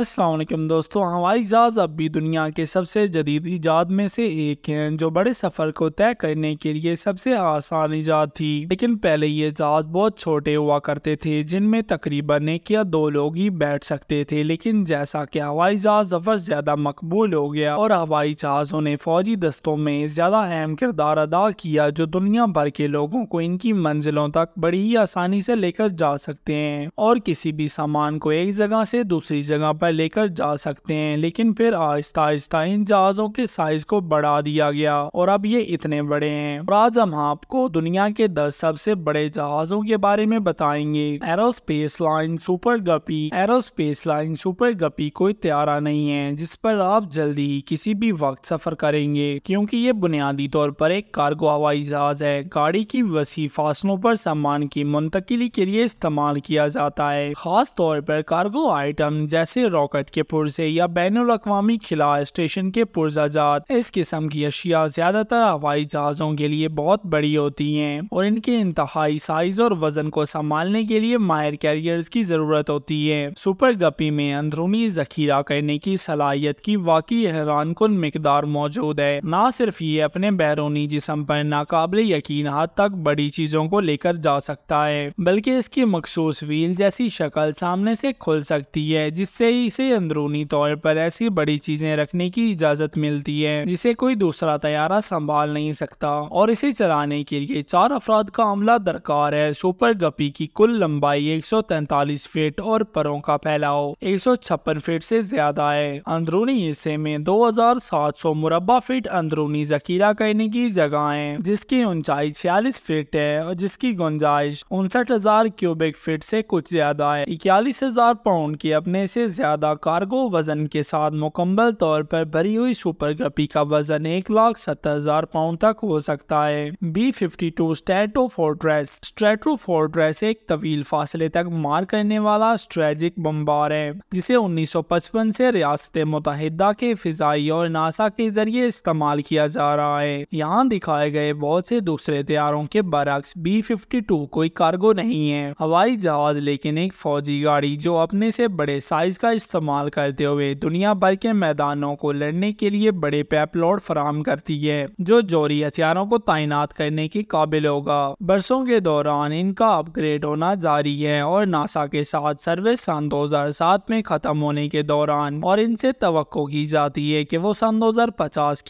असलम दोस्तों हवाई जहाज़ अब भी दुनिया के सबसे जदीद ईजाद में से एक हैं जो बड़े सफ़र को तय करने के लिए सबसे आसान ईजाद थी लेकिन पहले ये जहाज़ बहुत छोटे हुआ करते थे जिनमें तकरीबन एक या दो लोग ही बैठ सकते थे लेकिन जैसा कि हवाई जहाज़ सफर ज़्यादा मकबूल हो गया और हवाई जहाज़ों ने फौजी दस्तों में ज़्यादा अहम किरदार अदा किया जो दुनिया भर के लोगों को इनकी मंजिलों तक बड़ी ही आसानी से लेकर जा सकते हैं और किसी भी सामान को एक जगह से दूसरी जगह पर लेकर जा सकते हैं लेकिन फिर आहिस्ता आहिस्ता इन जहाज़ों के साइज को बढ़ा दिया गया और अब ये इतने बड़े हैं और आज हम आपको दुनिया के दस सबसे बड़े जहाज़ों के बारे में बताएंगे aerospace line super guppy aerospace line super guppy कोई त्यारा नहीं है जिस पर आप जल्दी ही किसी भी वक्त सफर करेंगे क्योंकि ये बुनियादी तौर पर एक कार्गो हवाई जहाज है गाड़ी की वसी फासलों पर सामान की मुंतकली के लिए इस्तेमाल किया जाता है खास तौर पर कार्गो आइटम जैसे रॉकेट के पुर्जे या बैन अवी खिला स्टेशन के पुर्जाजात इस किस्म की अशिया ज्यादातर हवाई जहाजों के लिए बहुत बड़ी होती है और इनके इंतहाई साइज और वजन को संभालने के लिए मायर कैरियर्स की जरूरत होती है सुपर गपी में अंदरूनी जखीरा करने की सलाहियत की वाकई हैरान कन मकदार मौजूद है न सिर्फ ये अपने बैरूनी जिसम पर नाकबिल यकीन हद तक बड़ी चीजों को लेकर जा सकता है बल्कि इसकी मखसूस व्हील जैसी शक्ल सामने से खुल सकती है जिससे ही इसे अंदरूनी तौर पर ऐसी बड़ी चीजें रखने की इजाजत मिलती है जिसे कोई दूसरा तैयारा संभाल नहीं सकता और इसे चलाने के लिए चार अफराद का अमला दरकार है सुपर गपी की कुल लंबाई एक फीट और परों का फैलाव एक फीट से ज्यादा है अंदरूनी हिस्से में 2700 मुरबा फीट अंदरूनी जखीरा करने की जगह है जिसकी ऊंचाई छियालीस फीट है और जिसकी गुंजाइश उनसठ हजार क्यूबिक फीट से कुछ ज्यादा है इक्यालीस हजार पाउंड की अपने से ज्यादा ज़्यादा कार्गो वज़न के साथ मुकम्मल तौर पर भरी हुई सुपर गपी का वज़न एक लाख सत्तर हज़ार पाउंड तक हो सकता है B fifty two stratofortress stratofortress एक तवील फासले तक मार करने वाला स्ट्रेजिक बम्बार है जिसे उन्नीस सौ पचपन से रियासत मुतहदा के फिजाई और नासा के जरिए इस्तेमाल किया जा रहा है यहाँ दिखाए गए बहुत से दूसरे त्यारों के बरक्स बी फिफ्टी टू कोई कार्गो नहीं है हवाई जहाज लेकिन एक फौजी गाड़ी जो अपने से बड़े साइज का इस्तेमाल करते हुए दुनिया भर के मैदानों को लड़ने के लिए बड़े पैपलोड फराम करती है जो जोरी हथियारों को तैनात करने के काबिल होगा बरसों के दौरान इनका अपग्रेड होना जारी है और नासा के साथ सर्विस सन दो में खत्म होने के दौरान और इनसे तो की जाती है की वो सन दो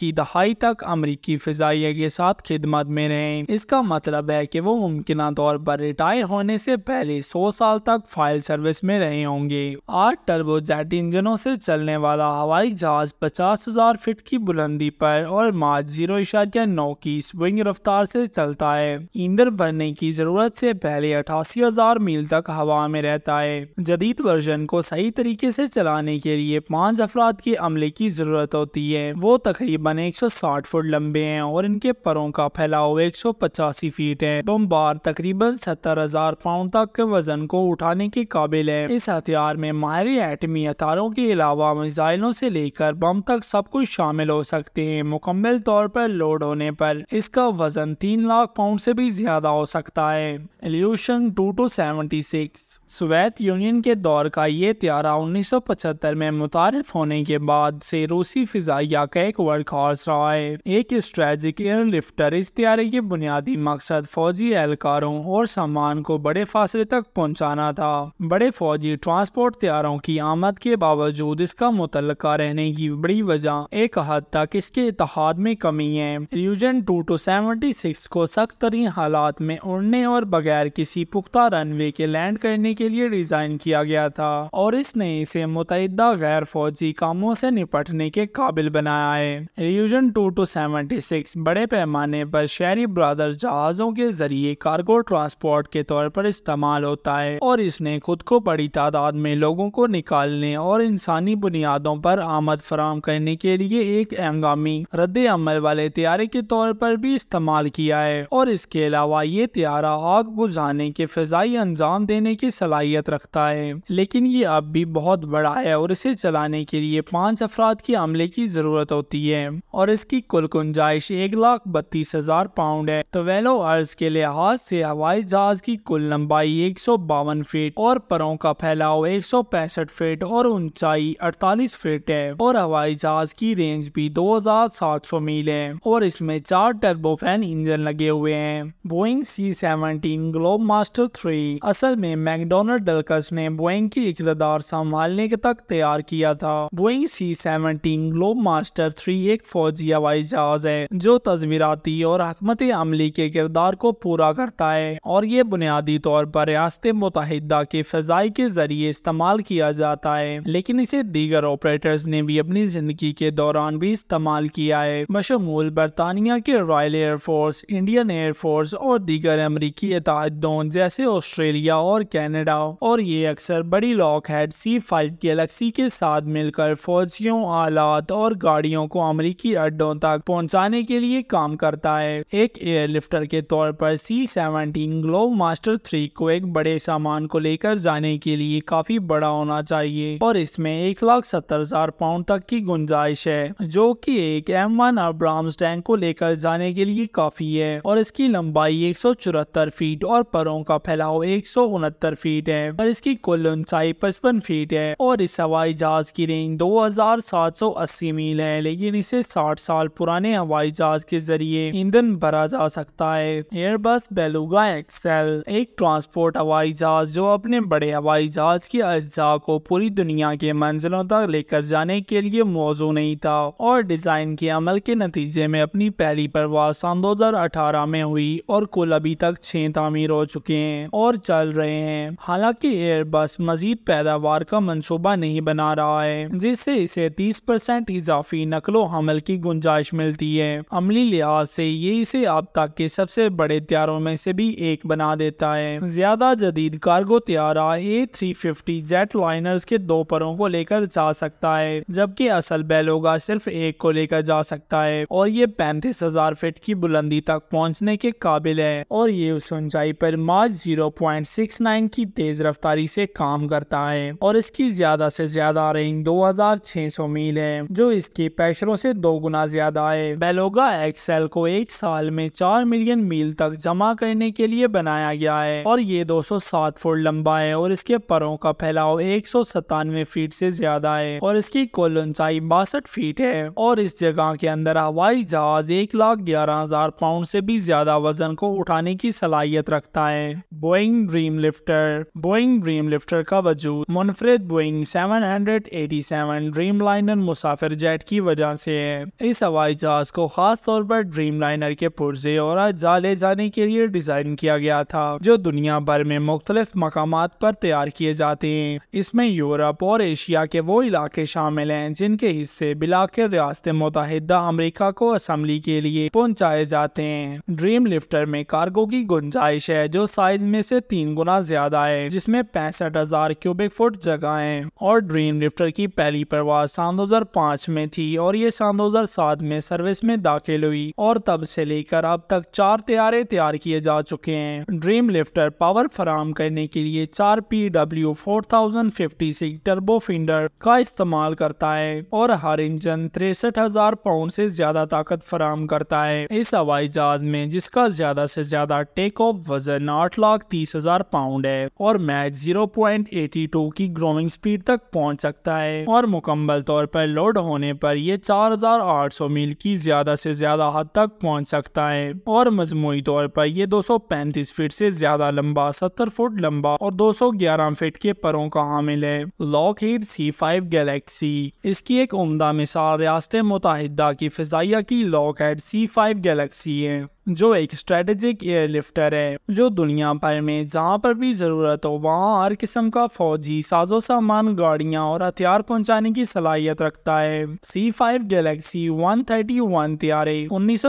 की दहाई तक अमरीकी फिजाइया के साथ खिदमत में रहे इसका मतलब है की वो मुमकिन तौर पर रिटायर होने से पहले 100 साल तक फाइल सर्विस में रहे होंगे आठ टर्बो जेट इंजनों से चलने वाला हवाई जहाज पचास हजार फीट की बुलंदी पर और मार्च जीरो इशारिया नौ की स्विंग रफ्तार से चलता है ईंधन भरने की जरूरत से पहले अठासी हजार मील तक हवा में रहता है जदीद वर्जन को सही तरीके से चलाने के लिए पाँच अफराद के अमले की जरूरत होती है वो तकरीबन एक सौ साठ फुट लंबे हैं और इनके परों का फैलाव एक सौ पचासी फीट है बम्बार तकरीबन सत्तर हजार पाउंड तक के वजन को उठाने के काबिल है इस हथियार में माहिर एटमी अतारों के अलावा मिसाइलों से लेकर बम तक सब कुछ शामिल हो सकते हैं मुकम्मल तौर पर लोड होने पर इसका वजन तीन लाख पाउंड से भी ज्यादा हो सकता है Ilyushin two two seventy six Soviet Union के दौर का ये त्यारा उन्नीस सौ पचहत्तर में मुतारफ होने के बाद से रूसी फिजाइया का एक हॉर्स रहा है एक स्ट्रेटिक एयरलिफ्टर इस त्यारे के बुनियादी मकसद फौजी एहलकारों और सामान को बड़े फासले तक पहुँचाना था बड़े फौजी ट्रांसपोर्ट त्यारों की आम इल्ज़ाम के बावजूद इसका मुतल रहने की बड़ी वजह एक हद तक इसके इतिहाद में कमी है Ilyushin two two seventy six को सख्त तरीन हालात में उड़ने और बगैर किसी पुख्ता रनवे के लैंड करने के लिए डिजाइन किया गया था और इसने इसे मुतहदा गैर फौजी कामों से निपटने के काबिल बनाया है Ilyushin two two seventy six बड़े पैमाने पर शहरी ब्रादर जहाजों के जरिए कार्गो ट्रांसपोर्ट के तौर पर इस्तेमाल होता है और इसने खुद को बड़ी तादाद में लोगों को निकाल निकालने और इंसानी बुनियादों पर आमद फराम करने के लिए एक हंगामी रद्द अमल वाले त्यारे के तौर पर भी इस्तेमाल किया है और इसके अलावा ये त्यारा आग बुझाने के फजाई अंजाम देने की सलाहियत रखता है लेकिन ये अब भी बहुत बड़ा है और इसे चलाने के लिए पाँच अफराद के अमले की जरूरत होती है और इसकी कुल गुंजाइश एक लाख बत्तीस हजार पाउंड है तवेलो तो अर्ज के लिहाज से हवाई जहाज की कुल लंबाई एक सौ बावन फीट और परों का फैलाव एक सौ पैंसठ फीट फीट और ऊंचाई 48 फीट है और हवाई जहाज की रेंज भी 2700 मील है और इसमें चार टर्बोफैन इंजन लगे हुए हैं Boeing C seventeen Globemaster three असल में मैकडोनल्ड डलकस ने बोइंग की इकतदार संभालने के तक तैयार किया था Boeing C seventeen Globemaster three एक फौजी हवाई जहाज है जो तस्वीराती और हकमत अमली के किरदार को पूरा करता है और ये बुनियादी तौर पर रियात मुतहदा के फजाई के जरिए इस्तेमाल किया जाता साथ है लेकिन इसे दीगर ऑपरेटर्स ने भी अपनी जिंदगी के दौरान भी इस्तेमाल किया है बशमूल बरतानिया के रॉयल एयरफोर्स इंडियन एयरफोर्स और दीगर अमरीकी इतादों जैसे ऑस्ट्रेलिया और कैनेडा और ये अक्सर बड़ी Lockheed C five Galaxy के साथ मिलकर फौजियों आलात और गाड़ियों को अमरीकी अड्डों तक पहुँचाने के लिए काम करता है एक एयरलिफ्टर के तौर पर C seventeen Globemaster three को एक बड़े सामान को लेकर जाने के लिए काफी बड़ा होना चाहिए चाहिए और इसमें एक लाख सत्तर हजार पाउंड तक की गुंजाइश है जो कि एक एम वन अब्राम्स टैंक को लेकर जाने के लिए काफी है और इसकी लंबाई एक सौ चौहत्तर फीट और परों का फैलाव एक सौ उनहत्तर फीट है और इसकी कुल ऊंचाई पचपन फीट है और इस हवाई जहाज की रेंज दो हजार सात सौ अस्सी मील है लेकिन इसे साठ साल पुराने हवाई जहाज के जरिए ईंधन भरा जा सकता है एयरबस बेलुगा एक्सेल एक ट्रांसपोर्ट हवाई जहाज जो अपने बड़े हवाई जहाज के अज्जा को पूरी पूरी दुनिया के मंजिलों तक लेकर जाने के लिए मौजू नहीं था और डिजाइन के अमल के नतीजे में अपनी पहली परवाह सन अठारह में हुई और कुल अभी तक छह तामीर हो चुके हैं और चल रहे हैं हालांकि एयरबस मजीद पैदावार का मनसूबा नहीं बना रहा है जिससे इसे 30 परसेंट इजाफी नकलो हमल की गुंजाइश मिलती है अमली लिहाज से ये इसे अब तक के सबसे बड़े त्यारों में से भी एक बना देता है ज्यादा जदीद कार्गो त्यारा A three fifty jetliner इसके दो परों को लेकर जा सकता है जबकि असल बेलोगा सिर्फ एक को लेकर जा सकता है और ये पैंतीस हजार फीट की बुलंदी तक पहुंचने के काबिल है और ये उस ऊंचाई पर मार्च 0.69 की तेज रफ्तारी से काम करता है और इसकी ज्यादा से ज्यादा रेंज 2600 मील है जो इसके पैशरों से दो गुना ज्यादा है बेलोगा एक्सेल को एक साल में चार मिलियन मील तक जमा करने के लिए बनाया गया है और ये सात फुट लंबा है और इसके परों का फैलाव एक सतानवे फीट से ज्यादा है और इसकी कुल ऊंचाई बासठ फीट है और इस जगह के अंदर हवाई जहाज एक लाख ग्यारह हजार पाउंड से भी ज्यादा वजन को उठाने की सलाहियत रखता है Boeing Dreamlifter Boeing Dreamlifter का वजूद मुनफरद बोइंग सेवन ड्रीम लाइनर मुसाफिर जेट की वजह से है इस हवाई जहाज को खास तौर पर ड्रीम लाइनर के पुर्जे और जाले ले जाने के लिए डिजाइन किया गया था जो दुनिया भर में मुख्तलिफ मकाम पर तैयार किए जाते हैं इसमें यूरोप और एशिया के वो इलाके शामिल हैं जिनके हिस्से बिलाकर रियासत मुतहदा अमरीका को असम्बली के लिए पहुँचाए जाते हैं ड्रीम लिफ्टर में कार्गो की गुंजाइश है जो साइज में से तीन गुना ज्यादा है जिसमे पैंसठ हजार क्यूबिक फुट जगह है और ड्रीम लिफ्टर की पहली परवाज सन पाँच में थी और ये सन सात में सर्विस में दाखिल हुई और तब से लेकर अब तक चार तैयारे तैयार किए जा चुके हैं ड्रीम लिफ्टर पावर फराम करने के लिए चार P W four thousand fifty C turbofan का इस्तेमाल करता है और हर इंजन तिरसठ हजार पाउंड से ज्यादा ताकत फराम करता है इस हवाई जहाज में जिसका ज्यादा से ज्यादा टेक ऑफ वजन आठ लाख तीस हजार पाउंड है और Mach zero point eighty two की ग्रोविंग स्पीड तक पहुंच सकता है और मुकम्मल तौर पर लोड होने पर यह चार हजार आठ सौ मील की ज्यादा से ज्यादा हद तक पहुंच सकता है और मजमू तौर पर यह दो सौ पैंतीस फीट से ज्यादा लंबा सत्तर फुट लंबा और दो सौ ग्यारह फीट के परों का हामिल है लॉक सी फाइव गैलेक्सी इसकी एक उम्दा मिसाल रियासत मुतहदा की फिजाइया की Lockheed C five Galaxy है जो एक स्ट्रेटेजिक एयरलिफ्टर है जो दुनिया भर में जहाँ पर भी ज़रूरत हो वहाँ हर किस्म का फौजी साजो सामान गाड़ियाँ और हथियार पहुँचाने की सलाहियत रखता है C five Galaxy one thirty one त्यारे उन्नीस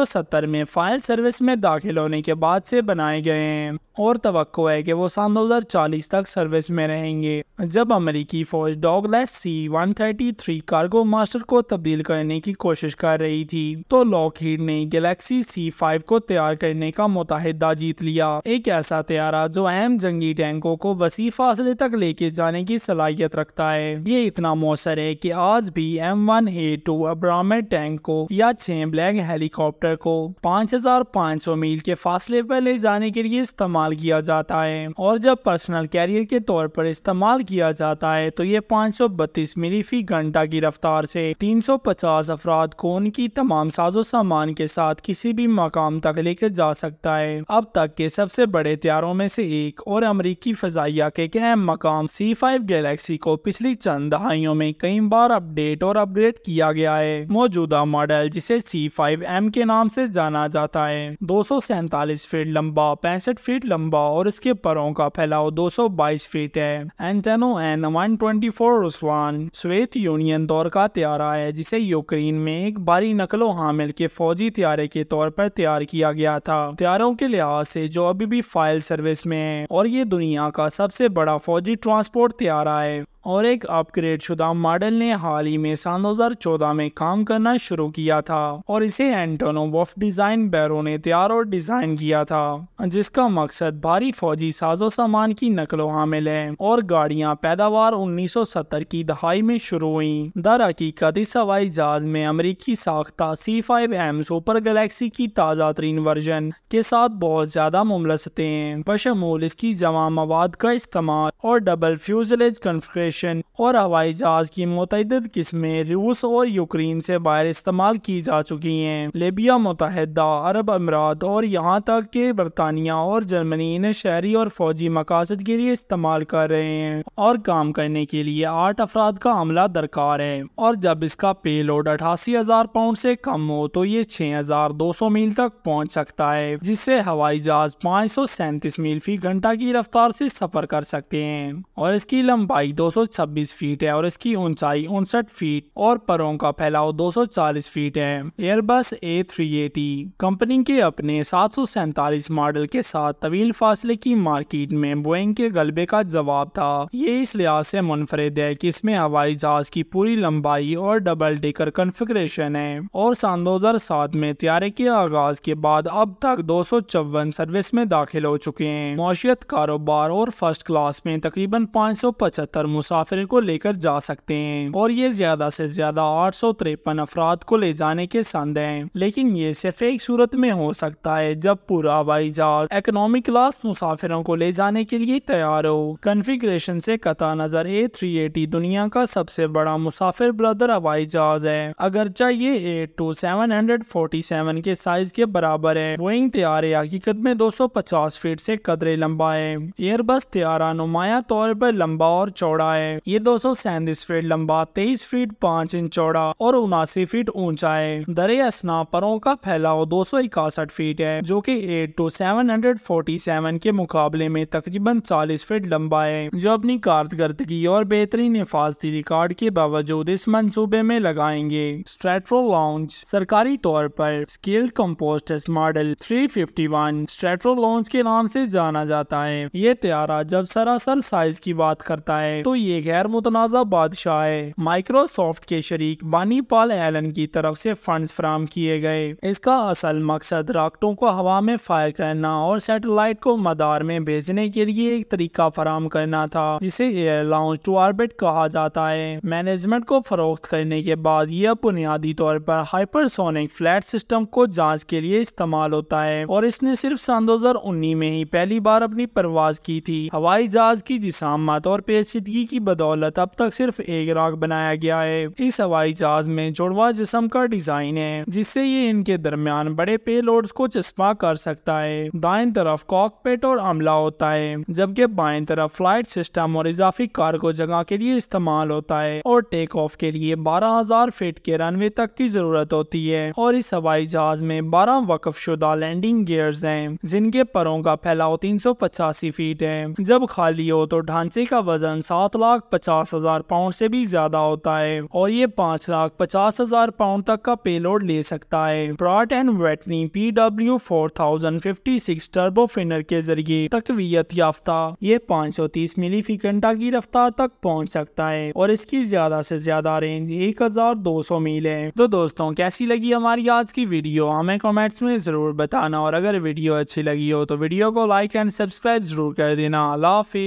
में फायर सर्विस में दाखिल होने के बाद से बनाए गए हैं और तो है कि वो सन 2040 तक सर्विस में रहेंगे जब अमेरिकी फौज डॉगलेस सी 133 कार्गो मास्टर को तब्दील करने की कोशिश कर रही थी तो लॉकहीड ने गैलेक्सी सी फाइव को तैयार करने का मुताहदा जीत लिया एक ऐसा तैयारा जो अहम जंगी टैंकों को वसी फासले तक लेके जाने की सलाहियत रखता है ये इतना मौसर है की आज भी M one A two Abrams tank को या छह ब्लैक हेलीकॉप्टर को पाँच हजार पाँच सौ मील के फासले पर ले जाने के लिए इस्तेमाल किया जाता है और जब पर्सनल कैरियर के तौर पर इस्तेमाल किया जाता है तो ये पाँच सौ बत्तीस मिली फी घंटा की रफ्तार ऐसी तीन सौ पचास अफराद को उनकी तमाम साजो सामान के साथ किसी भी मकाम तक तक लेकर जा सकता है अब तक के सबसे बड़े त्यारों में से एक और अमरीकी फजाइया के अहम मकाम सी फाइव गैलेक्सी को पिछली चंद दहाइयों में कई बार अपडेट और अपग्रेड किया गया है मौजूदा मॉडल जिसे सी फाइव एम के नाम से जाना जाता है दो सौ सैतालीस फीट लंबा पैंसठ फीट लंबा और इसके परों का फैलाव दो सौ बाईस फीट है Antonov An one twenty four रुस्वान श्वेत यूनियन दौर का त्यारा है जिसे यूक्रेन में एक बारी नकलो हामिल के फौजी त्यारे के तौर पर तैयार किया किया गया था हथियारों के लिहाज से जो अभी भी फाइल सर्विस में है और ये दुनिया का सबसे बड़ा फौजी ट्रांसपोर्ट त्यारा है और एक अपग्रेड शुदा मॉडल ने हाल ही में सन 2014 में काम करना शुरू किया था और इसे एंटोनोव डिजाइन बैरो ने तैयार और डिजाइन किया था जिसका मकसद भारी फौजी साजो सामान की नकलो हामिल है और गाड़ियां पैदावार 1970 की दहाई में शुरू हुई दर हकीकत इस हवाई जहाज में अमरीकी साख्ता C five M Super Galaxy की ताजा तरीन वर्जन के साथ बहुत ज्यादा मुमलसते हैं बशमूल इसकी जमा मवाद का इस्तेमाल और डबल फ्यूजलेज कन्फ्रेशन रशियन और हवाई जहाज की मुतद किस्में रूस और यूक्रेन से बाहर इस्तेमाल की जा चुकी हैं लेबिया मुतहदा अरब अमरात और यहाँ तक के बरतानिया और जर्मनी इन्हें शहरी और फौजी मकासद के लिए इस्तेमाल कर रहे हैं और काम करने के लिए आठ अफराद का अमला दरकार है और जब इसका पे लोड अठासी हजार पाउंड से कम हो तो ये छह हजार दो सौ मील तक पहुँच सकता है जिससे हवाई जहाज पाँच सौ सैंतीस मील फी घंटा की रफ्तार से सफर कर सकते हैं और इसकी लंबाई दो सौ छब्बीस फीट है और इसकी ऊंचाई उनसठ फीट और परों का फैलाव चालीस फीट है एयरबस ए कंपनी के अपने सात मॉडल के साथ तवील फासले की मार्केट में बोइंग के गलबे का जवाब था ये इस लिहाज से मुनफरद है कि इसमें हवाई जहाज की पूरी लंबाई और डबल डेकर कन्फिग्रेशन है और सन सात में त्यारे के आगाज के बाद अब तक दो सर्विस में दाखिल हो चुके हैं मौशियत कारोबार और फर्स्ट क्लास में तकरीबन पाँच सौ पचहत्तर मुसाफिर मुसाफिर को लेकर जा सकते हैं और ये ज्यादा से ज्यादा आठ सौ तिरपन अफराद को ले जाने के संद हैं लेकिन ये सिर्फ एक सूरत में हो सकता है जब पूरा हवाई जहाज इकोनॉमिक क्लास मुसाफिरों को ले जाने के लिए तैयार हो कन्फिग्रेशन से कता नजर ए थ्री एटी दुनिया का सबसे बड़ा मुसाफिर ब्रदर हवाई जहाज है अगर चाहिए eight two seven hundred forty seven के साइज के बराबर है बोइंग तैयारे हकीकत में दो सौ पचास फीट से कदरे लंबा है एयरबस तैयारा नुमाया तौर पर लंबा और चौड़ा है ये दो सौ सैंतीस फीट लंबा तेईस फीट पाँच इंच चौड़ा और उनासी फीट ऊंचा है असना परों का फैलाव दो सौ इकसठ फीट है जो की eight two seven hundred forty seven के मुकाबले में तकरीबन चालीस फीट लंबा है जो अपनी कारदगी और बेहतरीन हिफाजती रिकॉर्ड के बावजूद इस मंसूबे में लगाएंगे स्ट्रेट्रो लॉन्च सरकारी तौर पर scale composite model three fifty one Stratolaunch के नाम से जाना जाता है ये त्यारा जब सरासर साइज की बात करता है तो ये गैर मुतनाज़ा बादशाह है माइक्रोसॉफ्ट के शरीक बानी पाल एलन की तरफ से फंड्स फ्राहम किए गए इसका असल मकसद राकटों को हवा में फायर करना और सैटेलाइट को मदार में भेजने के लिए एक तरीका फराम करना था जिसे एयर लॉन्च टू ऑर्बिट कहा जाता है मैनेजमेंट को फरोख्त करने के बाद यह बुनियादी तौर पर हाइपरसोनिक फ्लैट सिस्टम को जाँच के लिए इस्तेमाल होता है और इसने सिर्फ सन उन्नीस में ही पहली बार अपनी परवाज की थी हवाई जहाज की जिसामत और पेचिदगी की की बदौलत अब तक सिर्फ एक राग बनाया गया है इस हवाई जहाज में जुड़वा जिसम का डिजाइन है जिससे ये इनके दरमियान बड़े पेलोड्स को चश्मा कर सकता है दाएं तरफ कॉकपेट और अमला होता है जबकि बाएं तरफ फ्लाइट सिस्टम और इजाफी कार्गो जगह के लिए इस्तेमाल होता है और टेक ऑफ के लिए बारह हजार फीट के रनवे तक की जरूरत होती है और इस हवाई जहाज में बारह वक्फ शुदा लैंडिंग गियर्स है जिनके परों का फैलाव तीन सौ पचासी फीट है जब खाली हो तो ढांचे का वजन सात लाख पचास हजार पाउंड से भी ज्यादा होता है और ये पाँच लाख पचास हजार पाउंड तक का पेलोड ले सकता है Pratt and Whitney P W four thousand fifty six फिनर के जरिए तकवीत याफ्ता ये पाँच सौ तीस मिली फी घंटा की रफ्तार तक पहुँच सकता है और इसकी ज्यादा से ज्यादा रेंज एक हजार दो सौ मील है तो दोस्तों कैसी लगी हमारी आज की वीडियो हमें कॉमेंट्स में जरूर बताना और अगर वीडियो अच्छी लगी हो तो वीडियो को लाइक एंड सब्सक्राइब जरूर कर देना अल्लाह